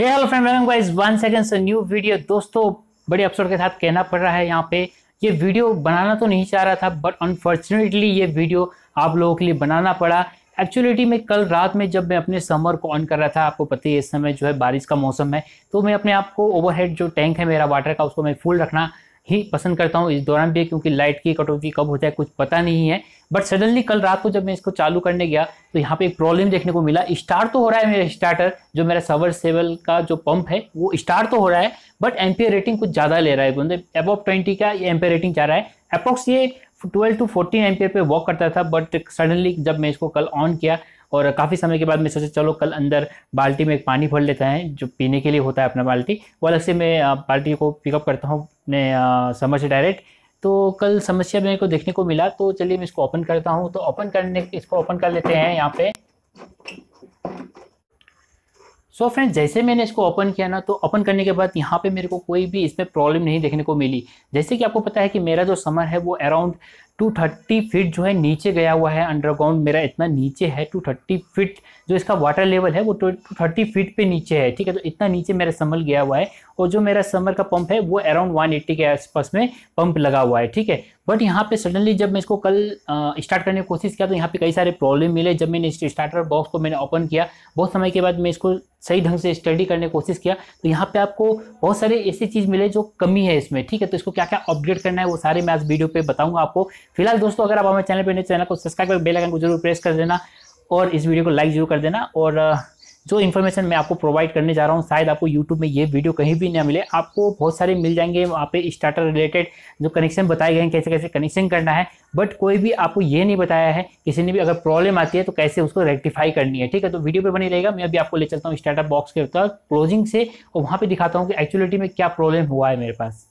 हे hello friend welcome guys one second से new video दोस्तों बड़े अपसोड के साथ कहना पड़ रहा है यहाँ पे ये वीडियो बनाना तो नहीं चाह रहा था बट अनफॉर्चुनेटली ये वीडियो आप लोगों के लिए बनाना पड़ा एक्चुअलिटी में कल रात में जब मैं अपने समर को ऑन कर रहा था आपको पता है इस समय जो है बारिश का मौसम है तो मैं अपने आप को ओवरहेड जो टैंक है मेरा वाटर का उसको मैं फुल रखना ही पसंद करता हूँ इस दौरान भी क्योंकि लाइट की कटौती कब होता है कुछ पता नहीं है बट सडनली कल रात को जब मैं इसको चालू करने गया तो यहाँ पे एक प्रॉब्लम देखने को मिला स्टार्ट तो हो रहा है मेरा स्टार्टर जो मेरा सवर सेवल का जो पंप है वो स्टार्ट तो हो रहा है बट एम्पियर रेटिंग कुछ ज़्यादा ले रहा है मतलब अबव ट्वेंटी का ये एम्पियर रेटिंग जा रहा है अप्रोक्स ये ट्वेल्व टू फोर्टीन एमपियर पे वॉक करता था बट सडनली जब मैं इसको कल ऑन किया और काफ़ी समय के बाद मैं सोचा चलो कल अंदर बाल्टी में एक पानी भर लेता है जो पीने के लिए होता है अपना बाल्टी वो अलग से मैं बाल्टी को पिकअप करता हूँ अपने समर से डायरेक्ट तो कल समस्या मेरे को देखने को मिला तो चलिए मैं इसको ओपन करता हूँ तो ओपन करने इसको ओपन कर लेते हैं यहाँ पे सो so फ्रेंड्स जैसे मैंने इसको ओपन किया ना तो ओपन करने के बाद यहाँ पे मेरे को कोई भी इसमें प्रॉब्लम नहीं देखने को मिली जैसे कि आपको पता है कि मेरा जो समर है वो अराउंड 230 फीट जो है नीचे गया हुआ है अंडरग्राउंड मेरा इतना नीचे है 230 फीट जो इसका वाटर लेवल है वो 230 फीट पे नीचे है ठीक है तो इतना नीचे मेरा समल गया हुआ है और जो मेरा समर का पंप है वो अराउंड 180 के आसपास में पंप लगा हुआ है ठीक है बट यहाँ पे सडनली जब मैं इसको कल स्टार्ट करने की कोशिश किया तो यहाँ पे कई सारे प्रॉब्लम मिले जब मैंने इस स्टार्टर बॉक्स को मैंने ओपन किया बहुत समय के बाद मैं इसको सही ढंग से स्टडी करने की कोशिश किया तो यहाँ पे आपको बहुत सारे ऐसी चीज़ मिले जो कमी है इसमें ठीक है तो इसको क्या क्या अपडेट करना है वो सारे मैं आज वीडियो पे बताऊंगा आपको फिलहाल दोस्तों अगर आप हमारे चैनल पर चैनल को सब्सक्राइब कर बेलाइकन को जरूर प्रेस कर देना और इस वीडियो को लाइक जरूर कर देना और जो इन्फॉर्मेशन मैं आपको प्रोवाइड करने जा रहा हूँ शायद आपको यूट्यूब में ये वीडियो कहीं भी ना मिले आपको बहुत सारे मिल जाएंगे वहाँ पे स्टार्टर रिलेटेड जो कनेक्शन बताए गए हैं कैसे कैसे कनेक्शन करना है बट कोई भी आपको ये नहीं बताया है किसी ने भी अगर प्रॉब्लम आती है तो कैसे उसको रेक्टिफाई करनी है ठीक है तो वीडियो पर बनी रहेगा मैं अभी आपको ले चलता हूँ स्टार्टअप बॉक्स के क्लोजिंग से और वहाँ पर दिखाता हूँ कि एक्चुअलिटी में क्या प्रॉब्लम हुआ है मेरे पास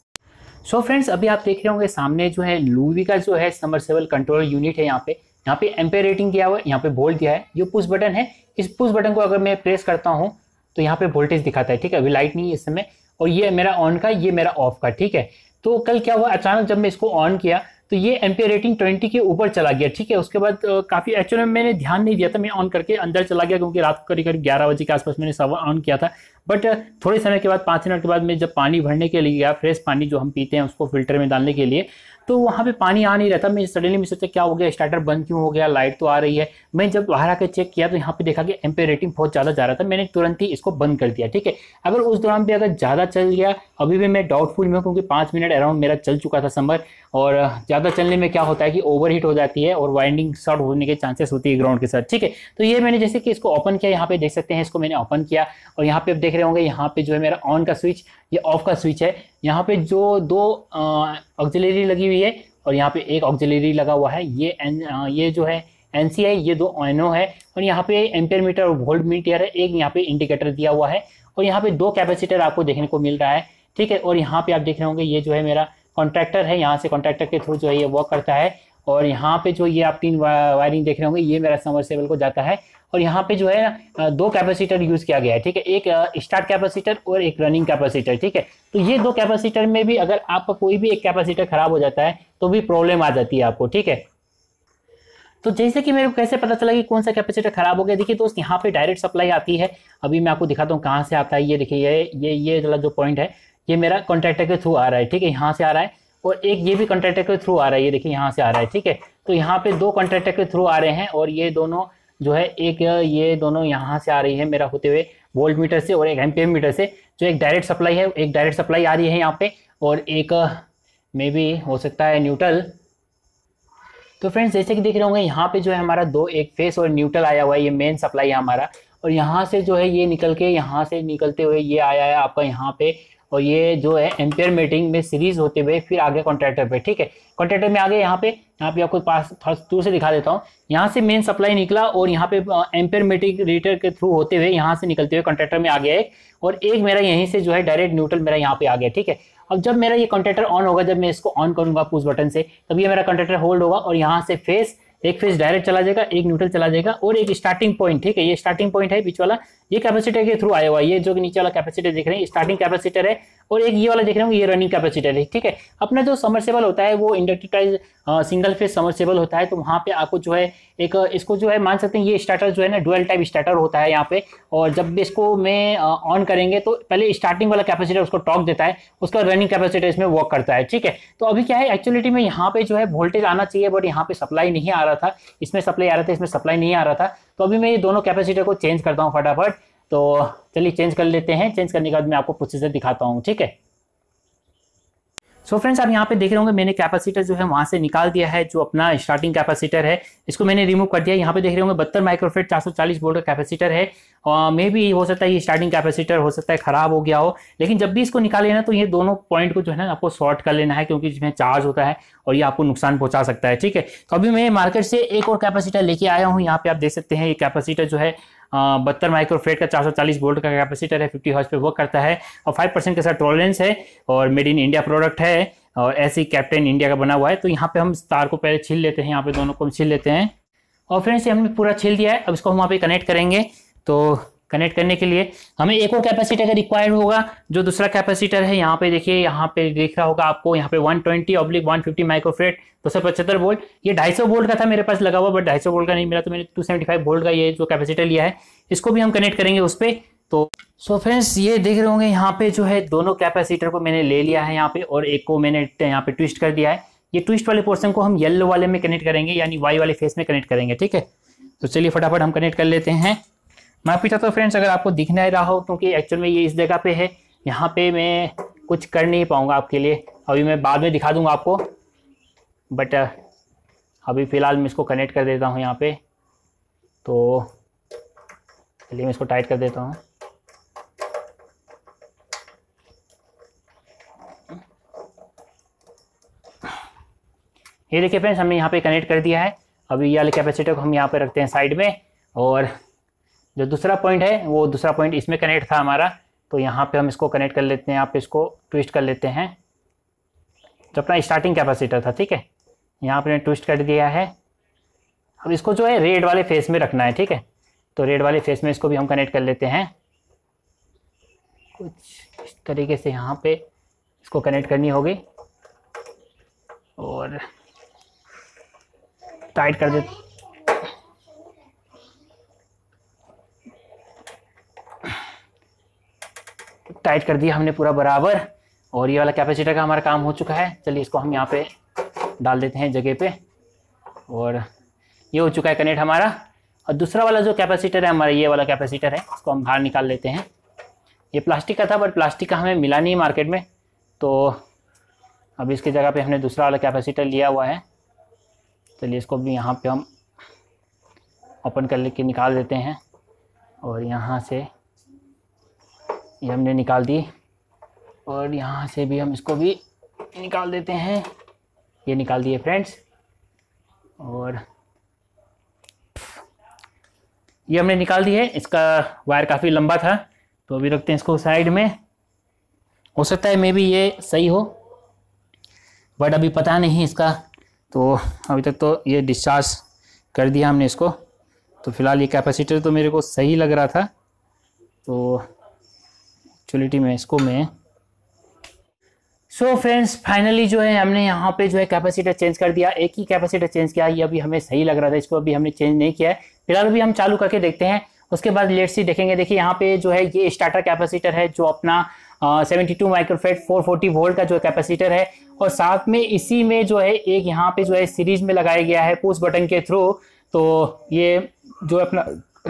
सो so फ्रेंड्स अभी आप देख रहे होंगे सामने जो है लूवी का जो है समरसेबल कंट्रोल यूनिट है यहाँ पे यहाँ पे एम्पेयर रेटिंग किया हुआ है यहाँ पे वोल्ट दिया है ये पुश बटन है इस पुश बटन को अगर मैं प्रेस करता हूँ तो यहाँ पे वोल्टेज दिखाता है ठीक है अभी लाइट नहीं है इस समय और ये मेरा ऑन का ये मेरा ऑफ का ठीक है तो कल क्या हुआ अचानक जब मैं इसको ऑन किया तो ये एम्पियर रेटिंग ट्वेंटी के ऊपर चला गया ठीक है उसके बाद काफ़ी एक्चुअली मैंने ध्यान नहीं दिया था मैं ऑन करके अंदर चला गया क्योंकि रात करीब करीब ग्यारह बजे के आसपास मैंने सवा ऑन किया था बट uh, थोड़े समय के बाद पाँच मिनट के बाद मैं जब पानी भरने के लिए गया फ्रेश पानी जो हम पीते हैं उसको फिल्टर में डालने के लिए तो वहाँ पे पानी आ नहीं रहता मैं सडनली मैं सोचा क्या हो गया स्टार्टर बंद क्यों हो गया लाइट तो आ रही है मैं जब बाहर आकर चेक किया तो यहाँ पे देखा कि एमपे रेटिंग बहुत ज़्यादा जा रहा था मैंने तुरंत ही इसको बंद कर दिया ठीक है अगर उस दौरान भी अगर ज़्यादा चल गया अभी भी मैं डाउटफुल में हूँ क्योंकि पाँच मिनट अराउंड मेरा चल चुका था समर और uh, ज़्यादा चलने में क्या होता है कि ओवर हीट हो जाती है और वाइंडिंग शॉर्ट होने के चांसेस होती है ग्राउंड के साथ ठीक है तो ये मैंने जैसे कि इसको ओपन किया यहाँ पे देख सकते हैं इसको मैंने ओपन किया और यहाँ पे आप देख रहे होंगे यहाँ पे जो है मेरा ऑन का स्विच ये ऑफ का स्विच है यहाँ पे जो दो ऑक्जिलरी लगी हुई है और यहाँ पे एक ऑक्जिलरी लगा हुआ है ये एन ये जो है एन है ये दो एन है और यहाँ पे एम्पेयर मीटर और वोल्ट मीटर है एक यहाँ पे इंडिकेटर दिया हुआ है और यहाँ पे दो कैपेसिटर आपको देखने को मिल रहा है ठीक है और यहाँ पे आप देख रहे होंगे ये जो है मेरा कॉन्ट्रैक्टर है यहाँ से कॉन्ट्रैक्टर के थ्रू जो है ये वर्क करता है और यहाँ पे जो ये आप तीन वायरिंग देख रहे होंगे ये मेरा समरसेबल को जाता है और यहाँ पे जो है ना दो कैपेसिटर यूज किया गया है ठीक है एक स्टार्ट कैपेसिटर और एक रनिंग कैपेसिटर ठीक है तो ये दो कैपेसिटर में भी अगर आपका कोई भी एक कैपेसिटर खराब हो जाता है तो भी प्रॉब्लम आ जाती है आपको ठीक है तो जैसे कि मेरे को कैसे पता चला कि कौन सा कैपेसिटर खराब हो गया देखिए दोस्त यहाँ पे डायरेक्ट सप्लाई आती है अभी मैं आपको दिखाता हूँ कहाँ से आता है ये देखिए ये ये ये जो पॉइंट है ये मेरा कॉन्ट्रैक्टर के थ्रू आ रहा है ठीक है यहाँ से आ रहा है और एक ये भी कंट्रैक्टर के थ्रू आ रहा है ये देखिए यहाँ से आ रहा है ठीक है तो यहाँ पे दो कंट्रैक्टर के थ्रू आ रहे हैं और ये दोनों जो है एक ये दोनों यहाँ से आ रही है मेरा होते हुए वोल्ट मीटर से और एक एम मीटर से जो एक डायरेक्ट सप्लाई है एक डायरेक्ट सप्लाई आ रही है यहाँ पे और एक मे बी हो सकता है न्यूट्रल तो फ्रेंड्स जैसे कि देख रहे होंगे यहाँ पे जो है हमारा दो एक फेस और न्यूट्रल आया हुआ है ये मेन सप्लाई है हमारा और यहाँ से जो है ये निकल के यहाँ से निकलते हुए ये आया है आपका यहाँ पे और ये जो है एम्पेयर मीटिंग में सीरीज होते हुए फिर आगे कॉन्ट्रैक्टर पे ठीक है कॉन्ट्रैक्टर में आगे यहाँ पे यहाँ पे आपको पास दूर से दिखा देता हूँ यहाँ से मेन सप्लाई निकला और यहाँ पे एम्पेयर मीटिंग रीटर के थ्रू होते हुए यहाँ से निकलते हुए कॉन्ट्रैक्टर में आ गया एक और एक मेरा यहीं से जो है डायरेक्ट न्यूट्रल मेरा यहाँ पे आ गया ठीक है अब जब मेरा ये कॉन्ट्रैक्टर ऑन होगा जब मैं इसको ऑन करूंगा पूछ बटन से तब ये मेरा कॉन्ट्रैक्टर होल्ड होगा और यहाँ से फेस एक फेस डायरेक्ट चला जाएगा एक न्यूट्रल चला जाएगा और एक स्टार्टिंग पॉइंट ठीक है ये स्टार्टिंग पॉइंट है बीच वाला ये कैपेसिटर के थ्रू आया हुआ ये जो नीचे वाला कैपेसिटर देख रहे हैं स्टार्टिंग कैपेसिटर है और एक ये वाला देख रहे हो ये रनिंग कैपेसिटर है ठीक है अपना जो समरसेबल होता है वो इंडक्टिटाइज सिंगल फेज समर्सेबल होता है तो वहाँ पे आपको जो है एक इसको जो है मान सकते हैं ये स्टार्टर जो है ना डुअल टाइप स्टार्टर होता है यहाँ पे और जब भी इसको में ऑन करेंगे तो पहले स्टार्टिंग वाला कैपेसिटर उसको टॉक देता है उसका रनिंग कैपेसिटर इसमें वर्क करता है ठीक है तो अभी क्या है एक्चुअलिटी में यहाँ पे जो है वोल्टेज आना चाहिए बट यहाँ पे सप्लाई नहीं आ रहा था इसमें सप्लाई आ रहा था इसमें सप्लाई नहीं आ रहा था तो अभी मैं ये दोनों कैपेसिटर को चेंज करता हूँ फटाफट तो चलिए चेंज कर लेते हैं चेंज करने के बाद मैं आपको प्रोसीजर दिखाता हूँ ठीक है सो फ्रेंड्स आप यहाँ पे देख रहे होंगे मैंने कैपेसिटर जो है वहाँ से निकाल दिया है जो अपना स्टार्टिंग कैपेसिटर है इसको मैंने रिमूव कर दिया यहाँ पे देख रहे होंगे बहत्तर माइक्रोफेट 440 वोल्ट का कैपेसिटर है मे भी हो सकता है ये स्टार्टिंग कैपेसिटर हो सकता है खराब हो गया हो लेकिन जब भी इसको निकाल लेना तो ये दोनों पॉइंट को जो है ना आपको शॉर्ट कर लेना है क्योंकि इसमें चार्ज होता है और ये आपको नुकसान पहुंचा सकता है ठीक है तो अभी मैं मार्केट से एक और कैपेसिटर लेके आया हूँ यहाँ पे आप देख सकते हैं ये कैपेसिटर जो है बहत्तर माइक्रोफेट का 440 वोल्ट का कैपेसिटर है 50 हॉर्स पे वर्क करता है और 5 परसेंट के साथ टॉलरेंस है और मेड इन इंडिया प्रोडक्ट है और ऐसे ही कैप्टन इंडिया का बना हुआ है तो यहाँ पे हम तार को पहले छील लेते हैं यहाँ पे दोनों को हम छील लेते हैं और फ्रेंड्स हमने पूरा छील दिया है अब इसको हम वहाँ पे कनेक्ट करेंगे तो कनेक्ट करने के लिए हमें एक और कैपेसिटर रिक्वायर होगा जो दूसरा कैपेसिटर है यहाँ पे देखिए यहाँ पे देख रहा होगा आपको यहाँ पे 120 twenty oblique one fifty microfarad दो सौ पचहत्तर वोल्ट ये सौ वोल्ट का था मेरे पास लगा हुआ बट ढाई सौ वोल्ट का नहीं मिला तो मैंने 275 वोल्ट का ये जो कैपेसिटर लिया है इसको भी हम कनेक्ट करेंगे उस पर तो सो so फ्रेंड्स ये देख रहे होंगे यहाँ पे जो है दोनों कैपेसिटर को मैंने ले लिया है यहाँ पे और एक को मैंने यहाँ पे ट्विस्ट कर दिया है ये ट्विस्ट वाले पोर्सन को हम येल्लो वाले में कनेक्ट करेंगे यानी वाई वाले फेस में कनेक्ट करेंगे ठीक है तो चलिए फटाफट हम कनेक्ट कर लेते हैं मैं पूछा तो फ्रेंड्स अगर आपको दिख नहीं रहा हो क्योंकि एक्चुअल में ये इस जगह पे है यहाँ पे मैं कुछ कर नहीं पाऊँगा आपके लिए अभी मैं बाद में दिखा दूँगा आपको बट अभी फ़िलहाल मैं इसको कनेक्ट कर देता हूँ यहाँ पे तो चलिए मैं इसको टाइट कर देता हूँ ये देखिए फ्रेंड्स हमने यहाँ पे कनेक्ट कर दिया है अभी ये वाले कैपेसिटर को हम यहाँ पे रखते हैं साइड में और जो दूसरा पॉइंट है वो दूसरा पॉइंट इसमें कनेक्ट था हमारा तो यहाँ पे हम इसको कनेक्ट कर लेते हैं यहाँ इसको ट्विस्ट कर लेते हैं जो अपना स्टार्टिंग कैपेसिटर था ठीक है यहाँ पर ट्विस्ट कर दिया है अब इसको जो है रेड वाले फेस में रखना है ठीक है तो रेड वाले फेस में इसको भी हम कनेक्ट कर लेते हैं कुछ इस तरीके से यहाँ पे इसको कनेक्ट करनी होगी और टाइट कर देते टाइट कर दिया हमने पूरा बराबर और ये वाला कैपेसिटर का हमारा काम हो चुका है चलिए इसको हम यहाँ पे डाल देते हैं जगह पे और ये हो चुका है कनेक्ट हमारा और दूसरा वाला जो कैपेसिटर है हमारा ये वाला कैपेसिटर है इसको हम बाहर निकाल लेते हैं ये प्लास्टिक का था बट प्लास्टिक का हमें मिला नहीं मार्केट में तो अब इसकी जगह पर हमने दूसरा वाला कैपेसिटर लिया हुआ है चलिए इसको भी यहाँ पर हम ओपन कर के निकाल देते हैं और यहाँ से ये हमने निकाल दी और यहाँ से भी हम इसको भी निकाल देते हैं ये निकाल दिए फ्रेंड्स और ये हमने निकाल दी है इसका वायर काफ़ी लंबा था तो अभी रखते हैं इसको साइड में हो सकता है मे भी ये सही हो बट अभी पता नहीं इसका तो अभी तक तो ये डिस्चार्ज कर दिया हमने इसको तो फिलहाल ये कैपेसिटर तो मेरे को सही लग रहा था तो एक्चुअलिटी में इसको मैं सो फ्रेंड्स फाइनली जो है हमने यहाँ पे जो है कैपेसिटर चेंज कर दिया एक ही कैपेसिटर चेंज किया ये अभी हमें सही लग रहा था इसको अभी हमने चेंज नहीं किया है फिलहाल अभी हम चालू करके देखते हैं उसके बाद लेट सी देखेंगे देखिए यहाँ पे जो है ये स्टार्टर कैपेसिटर है जो अपना seventy two microfarad four forty volt का जो कैपेसिटर है और साथ में इसी में जो है एक यहाँ पे जो है सीरीज में लगाया गया है पुश बटन के थ्रू तो ये जो अपना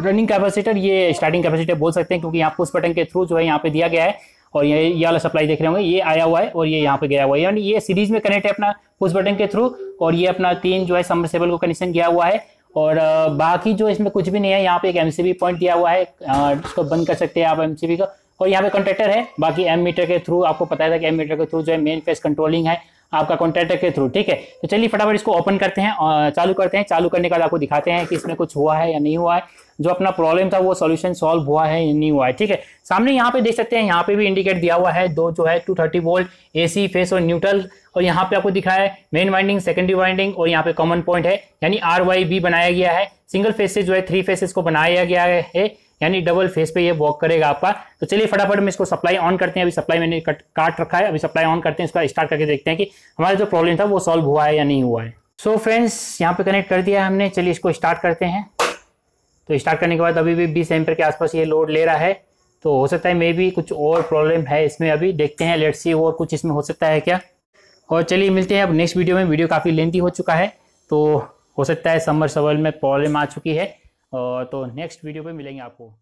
रनिंग कैपेसिटर ये स्टार्टिंग कैपेसिटर बोल सकते हैं क्योंकि यहाँ पुश बटन के थ्रू जो है यहाँ पे दिया गया है और ये ये वाला सप्लाई देख रहे होंगे ये आया हुआ है और ये यहाँ पे गया हुआ है यानी ये सीरीज में कनेक्ट है अपना पुश बटन के थ्रू और ये अपना तीन जो है सबमर्सेबल को कनेक्शन गया हुआ है और बाकी जो इसमें कुछ भी नहीं है यहाँ पे एक एमसीबी पॉइंट दिया हुआ है इसको बंद कर सकते हैं आप एमसीबी का और यहाँ पे कंट्रेक्टर है बाकी एम मीटर के थ्रू आपको पता था कि एम मीटर के थ्रू जो है मेन फेस कंट्रोलिंग है आपका कॉन्ट्रैक्टर के थ्रू ठीक है तो चलिए फटाफट इसको ओपन करते हैं चालू करते हैं चालू करने के बाद आपको दिखाते हैं कि इसमें कुछ हुआ है या नहीं हुआ है जो अपना प्रॉब्लम था वो सॉल्यूशन सॉल्व हुआ है या नहीं हुआ है ठीक है सामने यहाँ पे देख सकते हैं यहाँ पे भी इंडिकेट दिया हुआ है दो जो है two thirty volt a phase और न्यूट्रल और यहाँ पे आपको दिखा है मेन वाइंडिंग सेकेंडरी वाइंडिंग और यहाँ पे कॉमन पॉइंट है यानी आर वाई बी बनाया गया है सिंगल फेसेस जो है थ्री फेसेस को बनाया गया है यानी डबल फेस पे ये वॉक करेगा आपका तो चलिए फटाफट में इसको सप्लाई ऑन करते हैं अभी सप्लाई मैंने कट, काट रखा है अभी सप्लाई ऑन करते हैं इसका स्टार्ट करके देखते हैं कि हमारा जो प्रॉब्लम था वो सॉल्व हुआ है या नहीं हुआ है सो फ्रेंड्स यहाँ पे कनेक्ट कर दिया है हमने चलिए इसको स्टार्ट करते हैं तो स्टार्ट करने के बाद अभी भी बीस एम्पर के आसपास ये लोड ले रहा है तो हो सकता है मे भी कुछ और प्रॉब्लम है इसमें अभी देखते हैं लेट सी और कुछ इसमें हो सकता है क्या और चलिए मिलते हैं अब नेक्स्ट वीडियो में वीडियो काफ़ी लेंथी हो चुका है तो हो सकता है समर सवाल में प्रॉब्लम आ चुकी है तो नेक्स्ट वीडियो पे मिलेंगे आपको